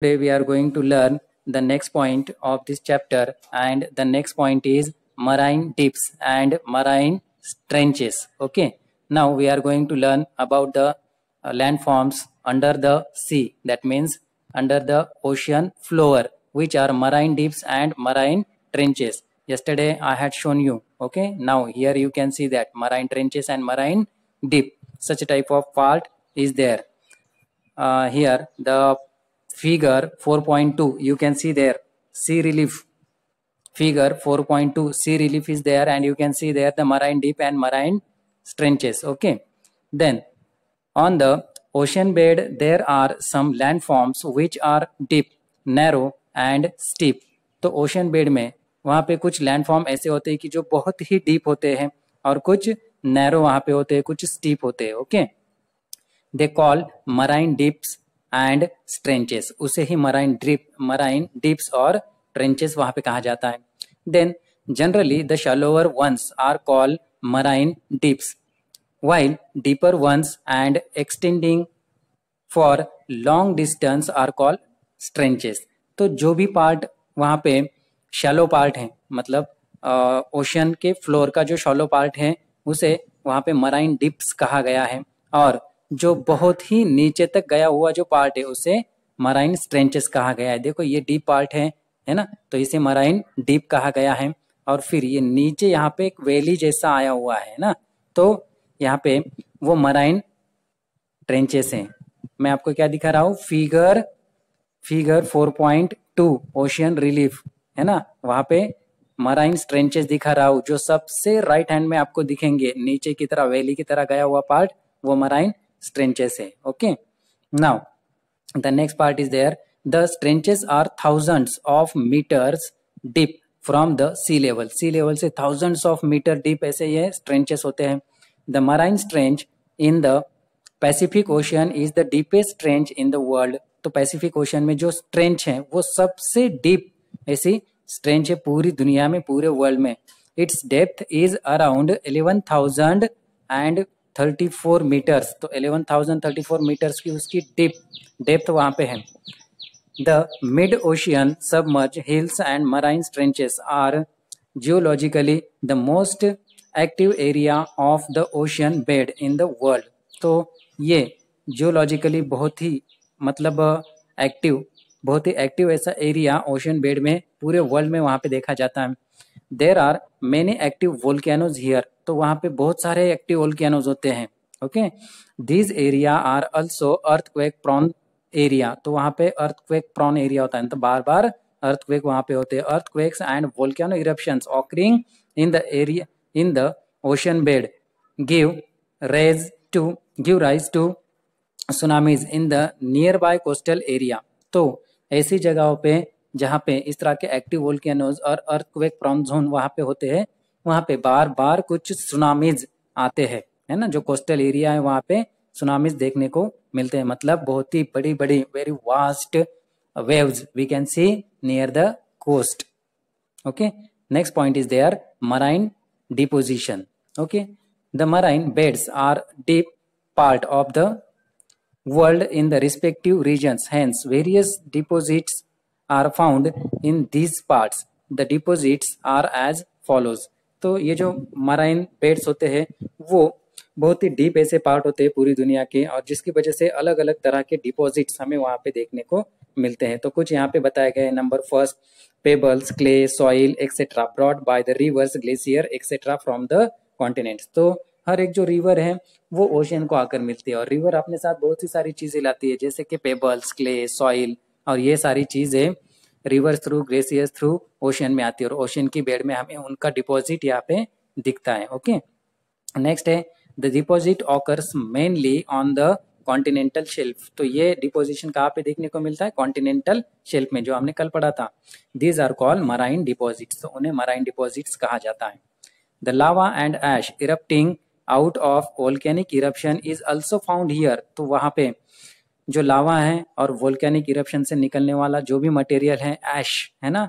Today we are going to learn the next point of this chapter and the next point is marine dips and marine trenches. Okay. Now we are going to learn about the uh, landforms under the sea that means under the ocean floor which are marine dips and marine trenches. Yesterday I had shown you. Okay. Now here you can see that marine trenches and marine dip such a type of fault is there. Uh, here the figure 4.2 you can see there sea relief figure 4.2 sea relief is there and you can see there the marine deep and marine trenches okay then on the ocean bed there are some landforms which are deep narrow and steep तो ocean bed में वहाँ पे कुछ landform ऐसे होते हैं कि जो बहुत ही डीप होते हैं और कुछ नैरो वहाँ पे होते हैं कुछ स्टीप होते हैं okay they call marine deeps and trenches उसे ही मराइन ड्रिप मराइन डिप्स और ट्रेंचेस वहां पे कहा जाता है then generally the shallower ones are call marine dips while deeper ones and extending for long distance are call trenches तो जो भी पार्ट वहां पे शैलो पार्ट है मतलब ओशन के फ्लोर का जो शैलो पार्ट है उसे वहां पे मराइन डिप्स कहा गया है और जो बहुत ही नीचे तक गया हुआ जो पार्ट है उसे मराइन स्ट्रेंचेस कहा गया है देखो ये डीप पार्ट है है ना तो इसे मराइन डीप कहा गया है और फिर ये नीचे यहाँ पे एक वैली जैसा आया हुआ है ना तो यहाँ पे वो मराइन ट्रेंचेस हैं मैं आपको क्या दिखा रहा हूँ फिगर फिगर 4.2 ओशियन रिलीफ है ना वहां पे मराइन ट्रेंचेस दिखा रहा हूँ जो सबसे राइट हैंड में आपको दिखेंगे नीचे की तरह वैली की तरह गया हुआ पार्ट वो मराइन स्ट्रेंचेस है okay now the next part is there the trenches are thousands of metres dip from the sea level sea level से थाउजेंड्स ऑफ मीटर डिप ऐसे ये स्ट्रेंचेस होते हैं the marine trench in the Pacific Ocean is the deepest trench in the world तो Pacific Ocean में जो स्ट्रेंच है वो सबसे डीप ऐसी स्ट्रेंच है पूरी दुनिया में पूरे वर्ल्ड में its depth is around eleven thousand and thirty four metres तो eleven thousand thirty four metres की उसकी डिप डेप्थ वहाँ पे है the mid ocean submerge hills and marine trenches are geologically the most active area of the ocean bed in the world तो ये geologically बहुत ही मतलब एक्टिव बहुत ही एक्टिव ऐसा एरिया ओशियन बेड में पूरे वर्ल्ड में वहाँ पे देखा जाता है there are many active volcanoes here तो वहां पे बहुत सारे एक्टिव वोल्केनोज होते हैं okay these area are also earthquake prone area तो वहां पे अर्थक्वेक प्रॉन एरिया होता है तो बार बार अर्थक्वेक वहां पे होते हैं earthquakes and volcano eruption occurring in the area in the ocean bed give raise to give rise to tsunamis in the nearby coastal area तो ऐसी जगहों पे जहाँ पे इस तरह के एक्टिव वोल्केनोज और अर्थक्वेक प्रॉम जोन वहाँ पे होते हैं वहाँ पे बार बार कुछ सुनामीज आते हैं है ना जो कोस्टल एरिया है वहाँ पे सुनामीज देखने को मिलते हैं मतलब बहुत ही बड़ी बड़ी very vast waves we can see near the coast okay next point is there marine deposition okay the marine beds are deep part of the world in the respective regions hence various deposits are found in these parts. The deposits are as follows तो ये जो marine beds होते हैं वो बहुत ही deep ऐसे part होते हैं पूरी दुनिया के और जिसकी वजह से अलग अलग तरह के डिपॉजिट्स हमें वहाँ पे देखने को मिलते हैं तो कुछ यहाँ पे बताए गए number first pebbles clay soil etcetera brought by the rivers glacier etcetera from the continents तो हर एक जो रिवर है वो ओशियन को आकर मिलती है और रिवर अपने साथ बहुत सी सारी चीजें लाती है जैसे कि पेबल्स क्ले सॉइल और ये सारी चीज़ें rivers through glaciers through ocean में आती है और ओशियन की बेड में हमें उनका डिपॉजिट यहाँ पे दिखता है ओके नेक्स्ट है the deposit occurs mainly on the continental shelf तो ये डिपोजिशन कहाँ पे देखने को मिलता है कॉन्टिनेंटल शेल्फ में जो हमने कल पढ़ा था these are call marine deposits तो उन्हें मराइन डिपॉजिट्स कहा जाता है the lava and ash erupting out of volcanic eruption is also found here तो वहाँ पे जो लावा है और वोल्केनिक इरप्शन से निकलने वाला जो भी मटेरियल है ऐश है ना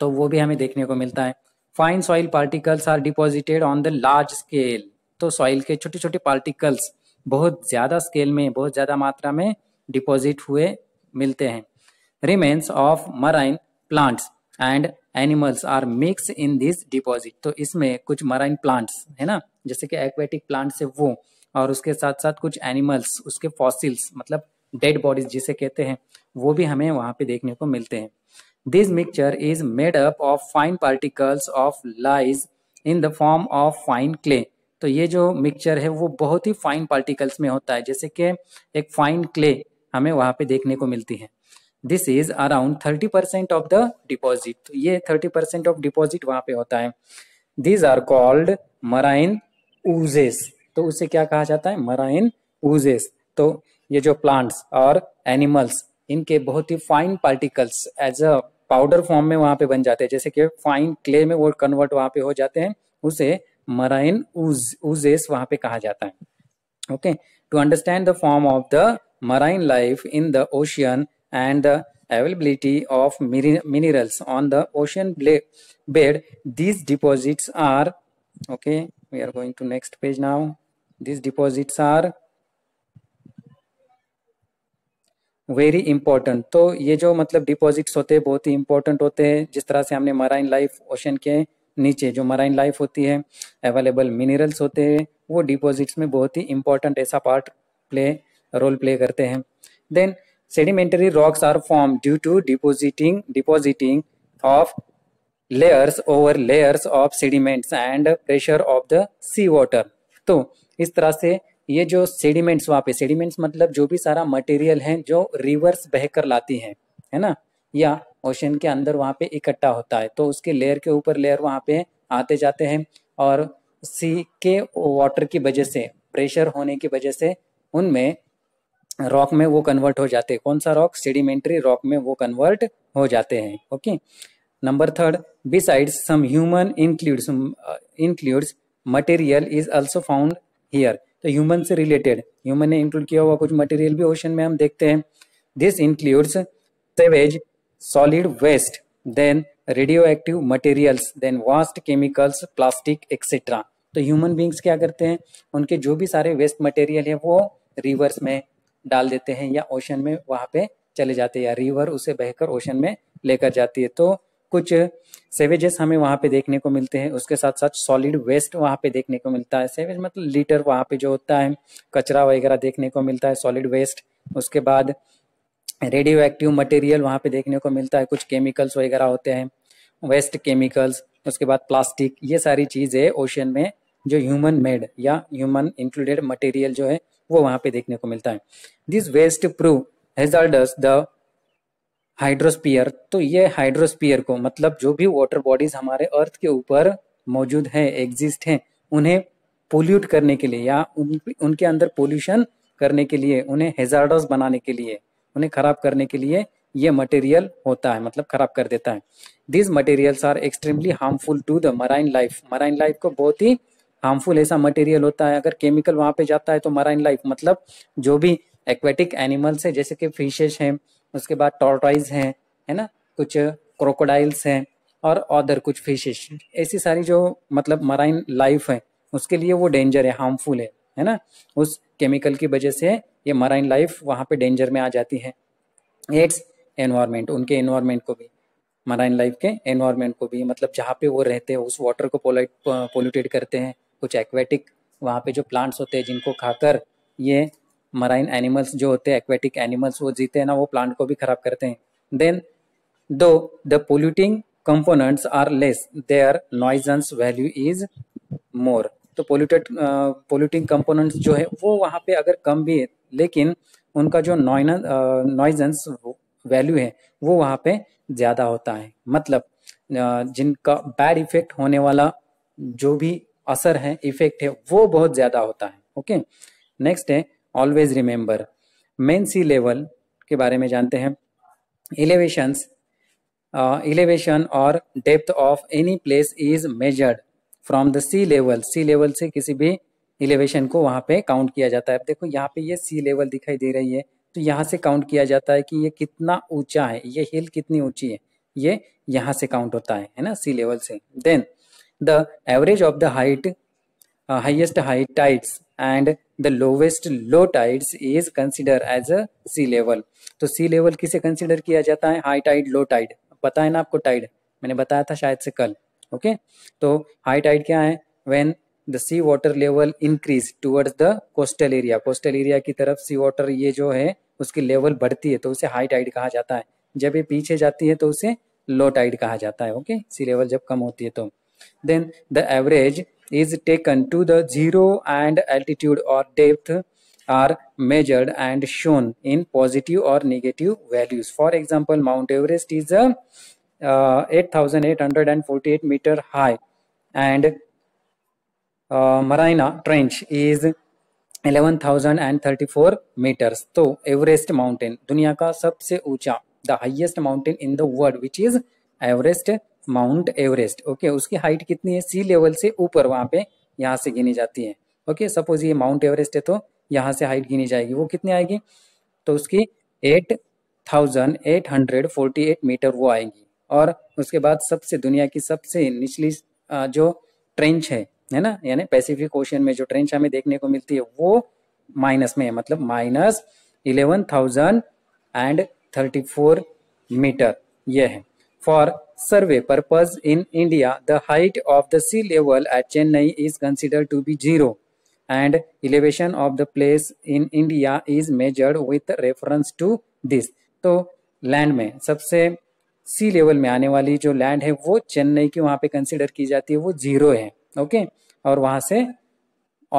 तो वो भी हमें देखने को मिलता है fine soil particles are deposited on the large scale तो सॉइल के छोटे छोटे पार्टिकल्स बहुत ज़्यादा स्केल में बहुत ज़्यादा मात्रा में डिपॉजिट हुए मिलते हैं remains of marine plants and animals are mix in this deposit तो इसमें कुछ मराइन प्लांट्स है ना जैसे कि एक्वेटिक प्लांट्स है वो और उसके साथ साथ कुछ एनिमल्स उसके फॉसिल्स मतलब डेड बॉडीज जिसे कहते हैं वो भी हमें वहाँ पे देखने को मिलते हैं this mixture is made up of fine particles of lies in the form of fine clay तो ये जो मिक्सचर है वो बहुत ही फाइन पार्टिकल्स में होता है जैसे कि एक फाइन क्ले हमें वहाँ पे देखने को मिलती है this is around thirty percent of the deposit तो ये थर्टी परसेंट ऑफ डिपॉजिट वहाँ पे होता है these are called marine oozes तो उसे क्या कहा जाता है मराइन ऊजेस तो ये जो प्लांट्स और एनिमल्स इनके बहुत ही fine particles as a powder form में वहां पे बन जाते हैं जैसे कि फाइन क्ले में वो कन्वर्ट वहां पे हो जाते हैं उसे मराइन ऊजेस वहां पे कहा जाता है okay to understand the form of the marine life in the ocean and the availability of minerals on the ocean bed these deposits are okay we are going to next page now these deposits are very important तो ये जो मतलब deposits होते हैं बहुत ही important होते हैं जिस तरह से हमने मराइन लाइफ ओशन के नीचे जो मराइन लाइफ होती है अवेलेबल मिनरल्स होते हैं वो डिपॉजिट्स में बहुत ही इंपॉर्टेंट ऐसा पार्ट प्ले रोल प्ले करते हैं then sedimentary rocks are form due to depositing depositing of layers layers of of and pressure of the sea sea तो So इस तरह से ये जो सेडिमेंट्स वहाँ पे सेडिमेंट्स मतलब जो भी सारा मटेरियल है जो रिवर्स बहकर लाती है है ना या ओशन के अंदर वहाँ पे इकट्ठा होता है तो उसके लेयर के ऊपर लेयर वहाँ पे आते जाते हैं और सी के वाटर की वजह से प्रेशर होने की वजह से उनमें रॉक में वो कन्वर्ट हो जाते हैं कौन सा रॉक सेडिमेंट्री रॉक में वो कन्वर्ट हो जाते हैं okay number third besides some human includes includes material is also found here तो ह्यूमन से रिलेटेड ह्यूमन ने इंक्लूड किया हुआ कुछ मटेरियल भी ओशन में हम देखते हैं this includes sewage solid waste then radioactive materials then waste chemicals plastic etcetera तो ह्यूमन बींग्स क्या करते हैं उनके जो भी सारे वेस्ट मटेरियल है वो रिवर्स में डाल देते हैं या ओशन में वहां पे चले जाते हैं या रिवर उसे बहकर ओशन में लेकर जाती है तो कुछ सेवेजेस हमें वहाँ पे देखने को मिलते हैं उसके साथ साथ सॉलिड वेस्ट वहाँ पे देखने को मिलता है सेवेज मतलब लीटर वहाँ पे जो होता है कचरा वगैरह देखने को मिलता है सॉलिड वेस्ट उसके बाद रेडियो एक्टिव मटेरियल वहाँ पे देखने को मिलता है कुछ केमिकल्स वगैरह होते हैं वेस्ट केमिकल्स उसके बाद प्लास्टिक ये सारी चीज़ें ओशन में जो ह्यूमन मेड या ह्यूमन इंक्लूडेड मटेरियल जो है वो वहाँ पे देखने को मिलता है this waste prove hazard the hydrosphere तो ये हाइड्रोस्पियर को मतलब जो भी वाटर बॉडीज हमारे अर्थ के ऊपर मौजूद हैं एग्जिस्ट हैं उन्हें पोल्यूट करने के लिए या उन, उनके अंदर पोल्यूशन करने के लिए उन्हें हेजार्डस बनाने के लिए उन्हें खराब करने के लिए ये मटेरियल होता है मतलब खराब कर देता है these materials are extremely harmful to the marine life marine life को बहुत ही हार्मफुल ऐसा मटेरियल होता है अगर केमिकल वहाँ पे जाता है तो मराइन लाइफ मतलब जो भी एक्वेटिक एनिमल्स है जैसे कि फिशेज हैं उसके बाद टॉर्टॉइज हैं है ना कुछ क्रोकोडाइल्स हैं और अदर कुछ फिशेस ऐसी सारी जो मतलब मराइन लाइफ है उसके लिए वो डेंजर है हार्मफुल है है ना उस केमिकल की वजह से ये मराइन लाइफ वहाँ पे डेंजर में आ जाती है एड्स एनवायरमेंट उनके एनवायरमेंट को भी मराइन लाइफ के एनवायरमेंट को भी मतलब जहाँ पे वो रहते हैं उस वाटर को पोलाइट पोल्यूटेड करते हैं कुछ एक्वेटिक वहाँ पे जो प्लांट्स होते हैं जिनको खाकर ये मराइन एनिमल्स जो होते हैं एक्वेटिक एनिमल्स वो जीते हैं ना वो प्लांट को भी खराब करते हैं then though the polluting components are less their nuisance value is more तो पोल्यूटेड पोल्यूटिंग कंपोनेंट्स जो है वो वहाँ पे अगर कम भी है लेकिन उनका जो नॉइजेंस वैल्यू है वो वहाँ पे ज़्यादा होता है मतलब जिनका बैड इफेक्ट होने वाला जो भी असर है इफेक्ट है वो बहुत ज़्यादा होता है ओके नेक्स्ट है always remember mean sea level के बारे में जानते हैं एलिवेशंस एलिवेशन और depth of any place is measured from the sea level sea level से किसी भी एलिवेशन को वहाँ पे काउंट किया जाता है अब देखो यहाँ पे ये सी लेवल दिखाई दे रही है तो यहाँ से काउंट किया जाता है कि ये कितना ऊंचा है ये हिल कितनी ऊंची है ये यहाँ से काउंट होता है है ना सी लेवल से then the average of the height highest height tides and the lowest low tide is consider as a sea level तो सी लेवल किसे कंसिडर किया जाता है हाई टाइड लो टाइड पता है ना आपको टाइड मैंने बताया था शायद से कल ओके तो हाई टाइड क्या है when the sea water level increase towards the coastal area coastal area की तरफ सी वाटर ये जो है उसकी लेवल बढ़ती है तो उसे हाई टाइड कहा जाता है जब ये पीछे जाती है तो उसे लो टाइड कहा जाता है ओके सी लेवल जब कम होती है तो then the average is taken to the zero and altitude or depth are measured and shown in positive or negative values for example mount everest is a uh, 8848 meter high and uh, marina trench is 11,034 meters. so everest mountain duniya ka sabse uncha the highest mountain in the world which is everest mount Everest okay उसकी height कितनी है सी level से ऊपर वहां पे यहाँ से गिनी जाती है ओके सपोज ये माउंट एवरेस्ट है तो यहाँ से हाइट गिनी जाएगी वो कितनी आएगी तो उसकी eight thousand eight hundred forty eight metre वो आएगी और उसके बाद सबसे दुनिया की सबसे निचली जो ट्रेंच है है ना यानी पैसिफिक ओशन में जो ट्रेंच हमें देखने को मिलती है वो माइनस में है मतलब minus eleven thousand and thirty four metre ये है for survey purpose in India, the height of the sea level at Chennai is considered to be zero and elevation of the place in India is measured with reference to this. तो land में सबसे सी level में आने वाली जो land है वो चेन्नई की वहाँ पे कंसिडर की जाती है वो जीरो है ओके और वहाँ से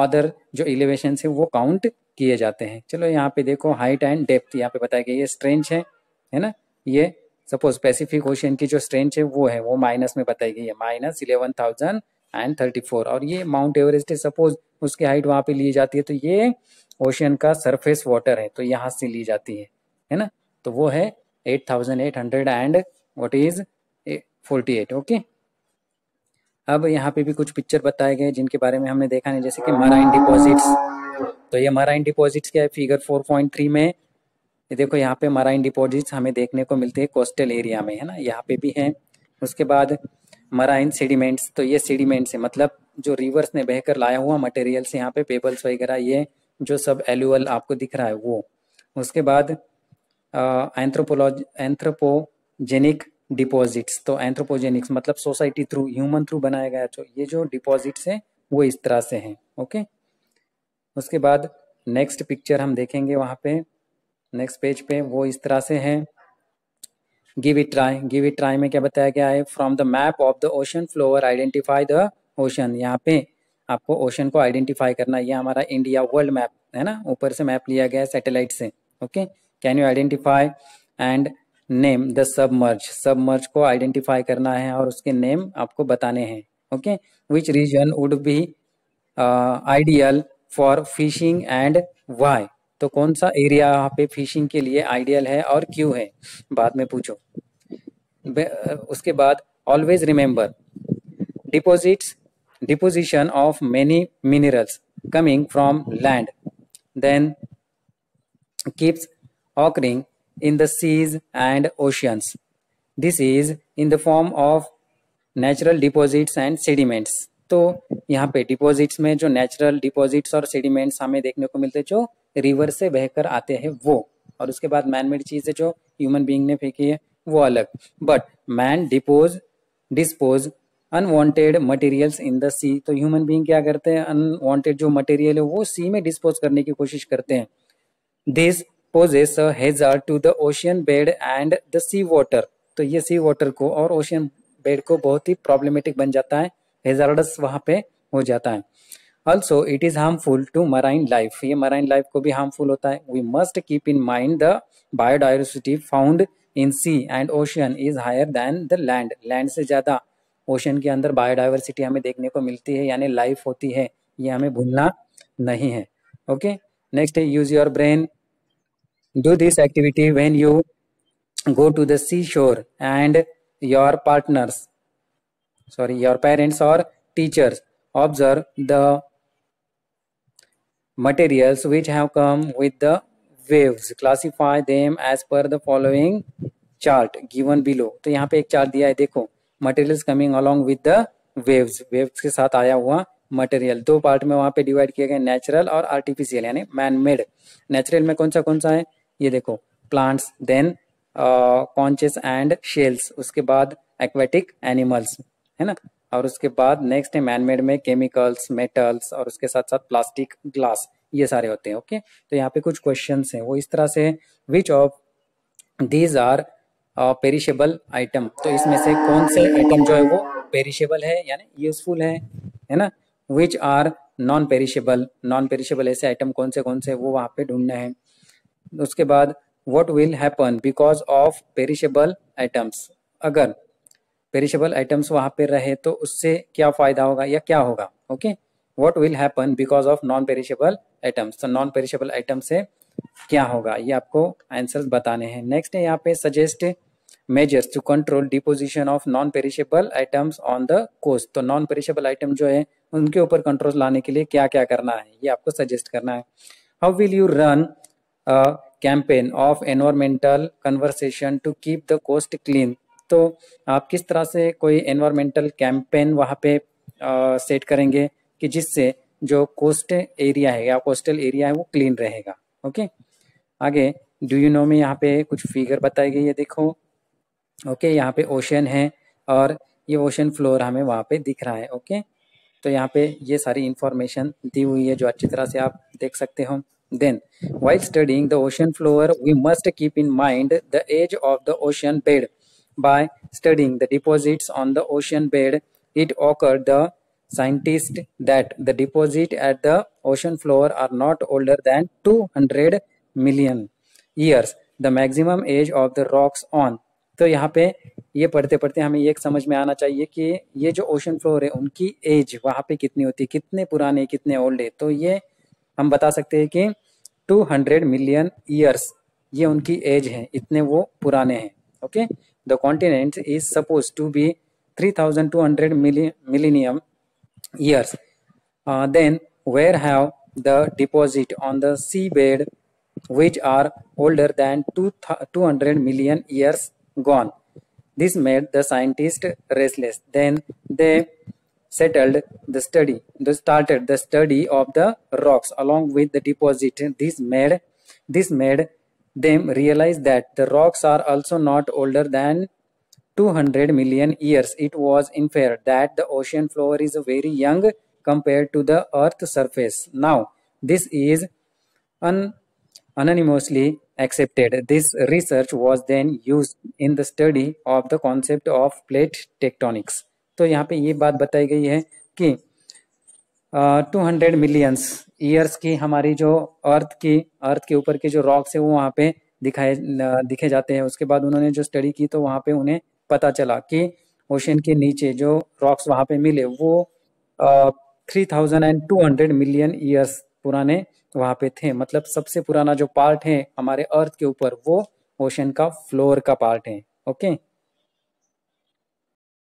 अदर जो एलिवेशन है वो काउंट किए जाते हैं चलो यहाँ पे देखो हाइट एंड डेप्थ यहाँ पे बताया गया ये स्ट्रेंच है है ना ये सपोज पैसिफिक ओशियन की जो स्ट्रेंथ है वो है वो माइनस में बताई गई है minus eleven thousand and thirty four और ये माउंट एवरेस्ट है सपोज उसकी हाइट वहाँ पे ली जाती है तो ये ओशियन का सरफेस वाटर है तो यहाँ से ली जाती है है ना तो वो है eight thousand eight hundred and what is forty eight okay अब यहाँ पे भी कुछ पिक्चर बताए गए जिनके बारे में हमने देखा नहीं जैसे कि मराइन डिपॉजिट्स तो ये मराइन डिपॉजिट्स क्या है फिगर थ्री में ये देखो यहाँ पे मराइन डिपॉजिट्स हमें देखने को मिलते हैं कोस्टल एरिया में है ना यहाँ पे भी हैं उसके बाद मराइन सीडिमेंट्स तो ये सीडिमेंट्स है मतलब जो रिवर्स ने बहकर लाया हुआ मटेरियल्स यहाँ पे पेबल्स वगैरह ये जो सब एलुअल आपको दिख रहा है वो उसके बाद एंथ्रोपोलॉज एंथ्रोपोजेनिक डिपॉजिट्स तो एंथ्रोपोजेनिक्स मतलब सोसाइटी थ्रू ह्यूमन थ्रू बनाया गया जो तो ये जो डिपॉजिट्स हैं वो इस तरह से हैं ओके उसके बाद नेक्स्ट पिक्चर हम देखेंगे वहाँ पे नेक्स्ट पेज पे वो इस तरह से है give it try give it try में क्या बताया गया है from the map of the ocean floor identify the ocean यहाँ पे आपको ओशन को आइडेंटिफाई करना है ये हमारा इंडिया वर्ल्ड मैप है ना ऊपर से मैप लिया गया है सेटेलाइट से okay can you identify and name the submerge सब मर्ज को आइडेंटिफाई करना है और उसके नेम आपको बताने हैं okay which region would be ideal for fishing and why तो कौन सा एरिया यहाँ पे फिशिंग के लिए आइडियल है और क्यों है बाद में पूछो उसके बाद always remember deposits deposition of many minerals coming from land then keeps occurring in the seas and oceans this is in the form of natural deposits and sediments तो यहाँ पे डिपॉजिट्स में जो नेचुरल डिपॉजिट्स और सीडिमेंट्स हमें देखने को मिलते हैं जो रिवर से बहकर आते हैं वो और उसके बाद मैन मेड चीज़ें जो ह्यूमन बींग ने फेंकी है वो अलग but man depose dispose unwanted materials in the sea तो ह्यूमन बीइंग क्या करते हैं अनवांटेड जो मटेरियल है वो सी में डिस्पोज करने की कोशिश करते हैं this poses hazard to the ocean bed and the sea water तो ये सी वाटर को और ओशियन बेड को बहुत ही प्रॉब्लमेटिक बन जाता है हेजार्डस वहां पे हो जाता है also it is harmful to marine life ये मराइन लाइफ को भी हार्मफुल होता है we must keep in mind the biodiversity found in sea and ocean is higher than the land land से ज़्यादा ओशन के अंदर बायोडाइवर्सिटी हमें देखने को मिलती है यानी लाइफ होती है ये हमें भूलना नहीं है ओके नेक्स्ट है use your brain do this activity when you go to the shore and your partners sorry your parents और teachers observe the materials which have come with the waves classify them as per the following chart given below to yahan pe ek chart diya hai dekho materials coming along with the waves waves के साथ आया हुआ material दो part में वहाँ पे divide किए गए नेचुरल और आर्टिफिशियल यानी मैन मेड नेचुरल में कौन सा कौन सा है ये देखो plants then conches and shells उसके बाद एक्वेटिक एनिमल्स है ना और उसके बाद नेक्स्ट है मैनमेड में केमिकल्स मेटल्स और उसके साथ साथ प्लास्टिक ग्लास ये सारे होते हैं ओके तो यहाँ पे कुछ क्वेश्चन है वो इस तरह से which of these are perishable item तो इसमें से कौन से आइटम जो है वो पेरिशेबल है यानी यूजफुल है है ना which are non perishable non perishable ऐसे आइटम कौन से कौन से वो वहां पे ढूंढना है उसके बाद what will happen because of perishable items अगर पेरिशेबल आइटम्स वहाँ पर रहे तो उससे क्या फ़ायदा होगा या क्या होगा okay what will happen because of non perishable items तो नॉन पेरिशेबल आइटम्स से क्या होगा ये आपको आंसर बताने हैं नेक्स्ट है यहाँ पे suggest measures to control deposition of non perishable items on the coast तो नॉन पेरिशेबल आइटम जो है उनके ऊपर कंट्रोल लाने के लिए क्या क्या करना है ये आपको सजेस्ट करना है how will you run campaign of environmental conversation to keep the coast clean तो आप किस तरह से कोई एनवायरमेंटल कैंपेन वहाँ पे सेट करेंगे कि जिससे जो कोस्ट एरिया है या कोस्टल एरिया है वो क्लीन रहेगा ओके आगे डू यू नो में यहाँ पे कुछ फिगर बताई गई है देखो ओके यहाँ पे ओशन है और ये ओशन फ्लोर हमें वहाँ पे दिख रहा है ओके तो यहाँ पे ये सारी इंफॉर्मेशन दी हुई है जो अच्छी तरह से आप देख सकते हो then while studying the ocean floor we must keep in mind the age of the ocean bed By studying the deposits on the ocean bed, it occurred the scientist that the deposit at the ocean floor are not older than 200 million years. The maximum age of the rocks on तो यहाँ पे ये पढ़ते पढ़ते हमें ये समझ में आना चाहिए कि ये जो ओशन फ्लोर है उनकी एज वहाँ पे कितनी होती है कितने पुराने कितने ओल्ड है तो ये हम बता सकते हैं कि 200 मिलियन ईयर्स ये उनकी एज है इतने वो पुराने हैं okay the continent is supposed to be 3200 million, millennium years. Uh, then where have the deposit on the seabed which are older than 200 million years gone. This made the scientist restless. Then they settled the study, they started the study of the rocks along with the deposit. This made this made them realize that the rocks are also not older than 200 million years. It was inferred that the ocean floor is very young compared to the Earth's surface. Now, this is un unanimously accepted. This research was then used in the study of the concept of plate tectonics. तो यहाँ पे ये बात बताई गई है कि two hundred millions years की हमारी जो अर्थ की अर्थ के ऊपर के जो रॉक्स है वो वहाँ पे दिखाए दिखे जाते हैं उसके बाद उन्होंने जो स्टडी की तो वहाँ पे उन्हें पता चला कि ओशन के नीचे जो रॉक्स वहाँ पे मिले वो three thousand and two hundred million years पुराने वहाँ पे थे मतलब सबसे पुराना जो पार्ट है हमारे अर्थ के ऊपर वो ओशन का फ्लोर का पार्ट है ओके